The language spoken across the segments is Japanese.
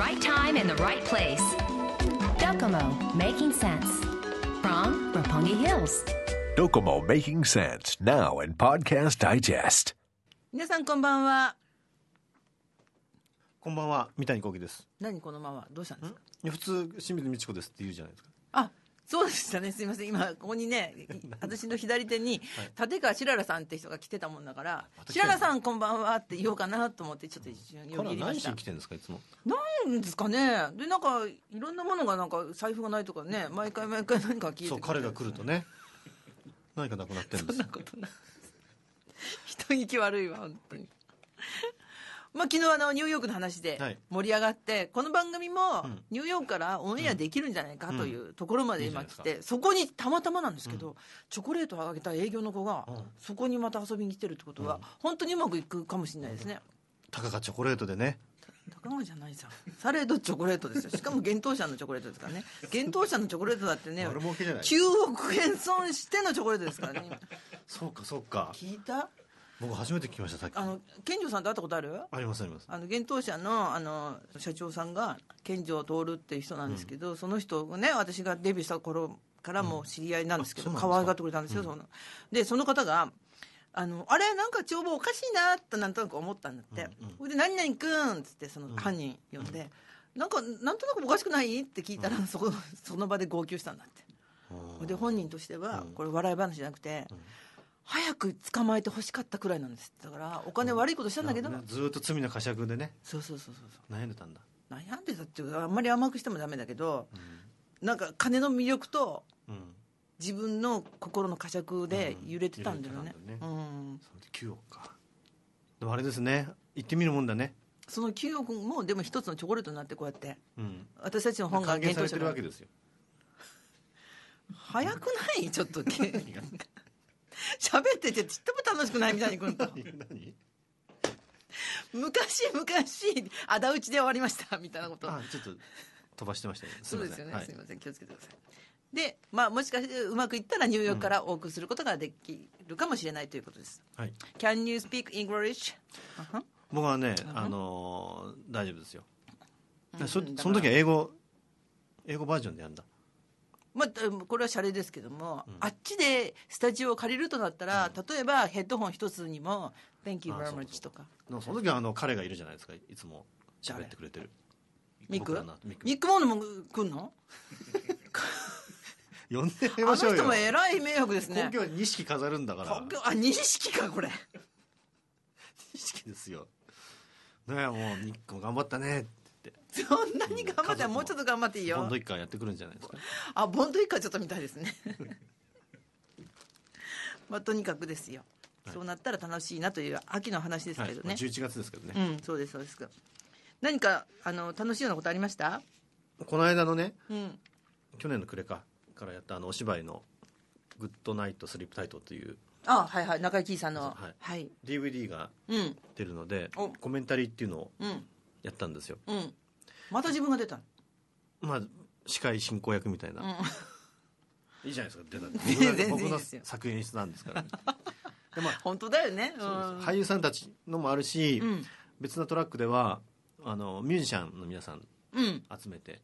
right time and the right place. Docomo, making sense. From Roppongi Hills. Docomo Making Sense now in Podcast Digest. 皆さんこんばんは。こんばんは、三谷幸喜です。何このままどうしたんですか。いや普通清水美智子ですって言うじゃないですか。あ、そうでしたね。すみません。今、ここにね、私の左手に、立川しららさんって人が来てたもんだから、しららさんこんばんはって言おうかなと思って、ちょっと一瞬よぎりました。何来てんですか、いつも。なんですかね。で、なんか、いろんなものが、なんか、財布がないとかね、毎回毎回何か聞いて、ね、そう、彼が来るとね、何かなくなってるんです。そんなことない。人聞き悪いわ、本当に。まあ、昨日あのニューヨークの話で盛り上がって、はい、この番組もニューヨークからオンエアできるんじゃないかというところまで今来て、うんうん、そこにたまたまなんですけど、うん、チョコレートをあげた営業の子が、そこにまた遊びに来てるってことは、本当にうまくいくかもしれないですね。たかがチョコレートでねたかがじゃないじゃんど、チョコレートですよしかも幻冬舎のチョコレートですからね幻冬舎のチョコレートだってね9 億円損してのチョコレートですからね そうかそうか聞いた僕初めて聞きました、さっき。あの、健城さんと会ったことあるあります、あります。あの、現当社の、あの、社長さんが、健城徹っていう人なんですけど、うん、その人がね、私がデビューした頃からも知り合いなんですけど、うん、可愛がってくれたんですよ、うん、その。で、その方が、あの、あれなんか帳簿おかしいなとなんとなく思ったんだって。ほ、うん、で、何々くんっつって、その犯人呼んで、なんか、なんとなくおかしくないって聞いたら、そこ、その場で号泣したんだって。で、本人としては、これ笑い話じゃなくて、早く捕まえてほしかったくらいなんですだからお金悪いことしたんだけど、うん、ずっと罪の呵責でねそうそうそうそう悩んでたんだ悩んでたっていうかあんまり甘くしてもダメだけど、うん、なんか金の魅力と、うん、自分の心の呵責で揺れてたんだよね,、うん、ねうん、そで9億かでもあれですね行ってみるもんだねその9億もでも一つのチョコレートになってこうやって、うん、私たちの本が原されてるわけですよ早くないちょっとが 喋っててちっとも楽しくないみたいに来るの。何昔昔あだ討ちで終わりましたみたいなことあちょっと飛ばしてましたねそうですよね、はい、すみません気をつけてくださいで、まあ、もしかしてうまくいったらニューヨークからお送りすることができるかもしれないということです、はい、Can you speak English? 僕はね、あのー、大丈夫ですよ、うん、そその時は英語英語バージョンでやるんだまあ、これはシャレですけども、うん、あっちでスタジオを借りるとなったら、うん、例えばヘッドホン一つにも「Thank you very much」とかそその時はあの彼がいるじゃないですかいつも喋ってくれてるミックミックモードも来んの 呼んでみましょうあの人もえらい迷惑ですねは錦飾るんだからあ錦かこれ錦 ですよねもうミックも頑張ったねそんなに頑張ったらもうちょっと頑張っていいよボンド一家やってくるんじゃないですかあボンド一家ちょっと見たいですね まあとにかくですよ、はい、そうなったら楽しいなという秋の話ですけどね、はい、11月ですけどねうんそうですそうです何かあの楽しいようなことありましたこの間のね、うん、去年の暮れかからやったあのお芝居の「グッドナイトスリープタイト」というあはいはい中井貴一さんの、はいはい、DVD が出るので、うん、コメンタリーっていうのをやったんですよ、うん、また自分が出たのまあ司会進行役みたいな、うん、いいじゃないですか出た 僕の作演出なんですから、ね、でまあ、本当だよね、うん、俳優さんたちのもあるし、うん、別のトラックではあのミュージシャンの皆さん集めて、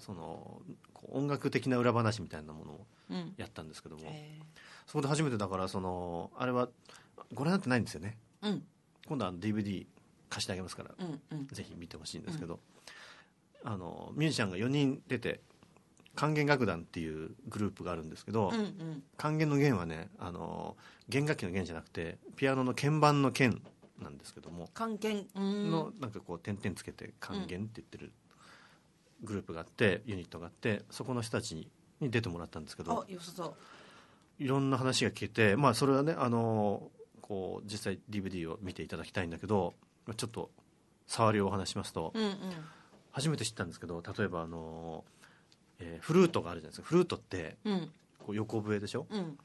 その音楽的な裏話みたいなものをやったんですけども、そこで初めてだからそのあれはご覧になってないんですよね、今度は DVD 貸してあげますから、うんうん、ぜひ見てほしいんですけど、あのミュージシャンが4人出て管弦楽団っていうグループがあるんですけど、うんうん、管弦の弦はねあの弦楽器の弦じゃなくてピアノの鍵盤の鍵なんですけども管弦のなんかこう点々つけて管弦って言ってるグループがあって、うん、ユニットがあってそこの人たちに出てもらったんですけどいろんな話が聞けてまあそれはねあのこう実際 DVD を見ていただきたいんだけどちょっと触りをお話しますと。うんうん初めて知ったんですけど例えばあの、えー、フルートがあるじゃないですかフルートってこう横笛でしょ、うん、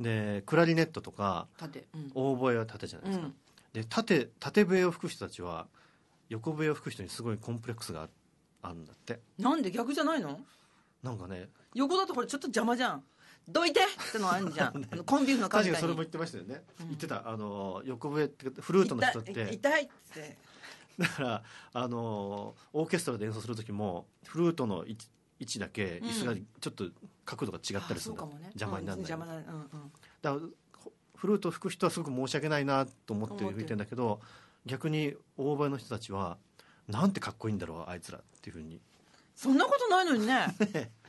でクラリネットとか縦、うん、オーボエは縦じゃないですか、うん、で縦縦笛を吹く人たちは横笛を吹く人にすごいコンプレックスがあるんだってなんで逆じゃないのなんかね横だとこれちょっと邪魔じゃんどいてってのあるじゃん コンビーフの確かにそれも言ってましたよね、うん、言ってたあの横笛ってフルートの人って痛いってだからあのオーケストラで演奏する時もフルートの位置だけ椅子がちょっと角度が違ったりするの、うんね、邪魔になる、ん、邪魔うんうん、だからフルート吹く人はすごく申し訳ないなと思って吹いてんだけど逆に大声の人たちはなんてかっこいいんだろうあいつらっていうふうにそんなことないのにね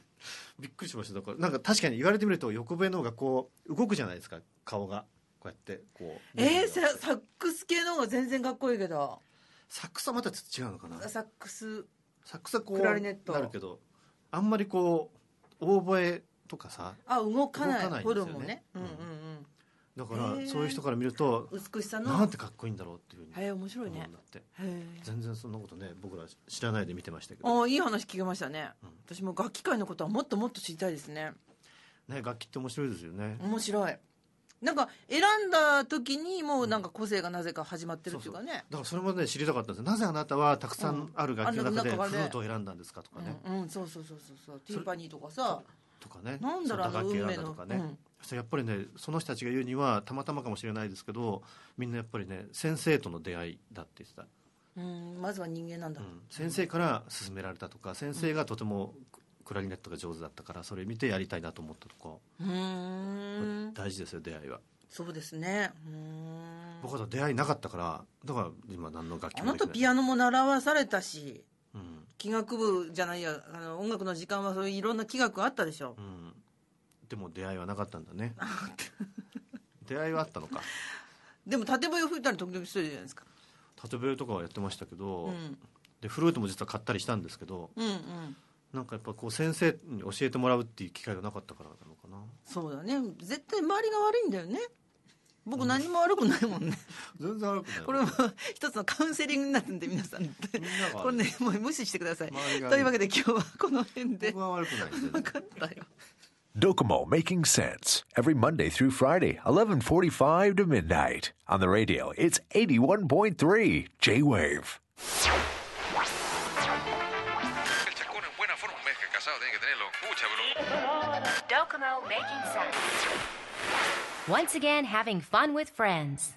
びっくりしましただからなんか確かに言われてみると横笛の方がこう動くじゃないですか顔がこうやってこうえー、ササックス系の方が全然かっこいいけどサックスはまたちょっと違うのかなサックスサックスはこうなるけどあんまりこうオーボエとかさあ動かない動かないんですもね、ね、うんうん、うんだからそういう人から見ると美しさのなんてかっこいいんだろうっていうふうにへえ面白いね全然そんなことね僕ら知らないで見てましたけどあいい話聞きましたね、うん、私も楽器界のことはもっともっと知りたいですねね楽器って面白いですよね面白いなんか選んだ時にもうなんか個性がなぜか始まってるっていうかね、うん、そうそうだからそれもね知りたかったんですなぜあなたはたくさんある楽器の中でフルートを選んだんですかとかねうん、うん、そうそうそうそうそうティーパニーとかさとかねなんだろう運命の、ね、やっぱりねその人たちが言うにはたまたまかもしれないですけどみんなやっぱりね先生との出会いだって言ってた。うんまずは人間なんだ、うん、先生から勧められたとか先生がとてもクラリネットが上手だったからそれ見てやりたいなと思ったとかうん大事ですよ出会いはそうですね僕は出会いなかったからだから今何の楽器もあなたピアノも習わされたし器楽部じゃないやあの音楽の時間はそういういろんな器楽あったでしょ、うん、でも出会いはなかったんだね出会いはあったのかでも縦笛を吹いたり時々するじゃないですか縦笛とかはやってましたけど、うん、でフルートも実は買ったりしたんですけど、うんうん、なんかやっぱこう先生に教えてもらうっていう機会がなかったからなのかなそうだね絶対周りが悪いんだよね僕何も悪くないもんね。全然悪くない。これも一つのカウンセリングになるんで、皆さん。これね、もう無視してください。というわけで今日はこの辺で。僕は悪くない。分かったよ。Docomo Making Sense every Monday through Friday, 11:45 to midnight. On the radio, it's 81.3 J-Wave. El chacón en buena forma, un mes que casado tiene que tenerlo. Escúchamelo. Docomo Making Sense. once again having fun with friends.